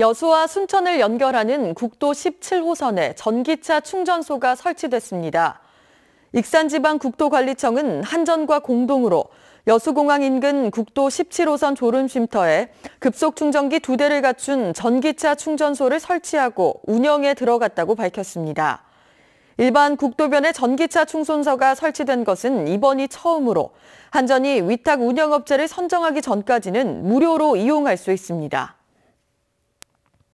여수와 순천을 연결하는 국도 17호선에 전기차 충전소가 설치됐습니다. 익산지방국도관리청은 한전과 공동으로 여수공항 인근 국도 17호선 졸음쉼터에 급속 충전기 2 대를 갖춘 전기차 충전소를 설치하고 운영에 들어갔다고 밝혔습니다. 일반 국도변에 전기차 충전소가 설치된 것은 이번이 처음으로 한전이 위탁 운영업체를 선정하기 전까지는 무료로 이용할 수 있습니다.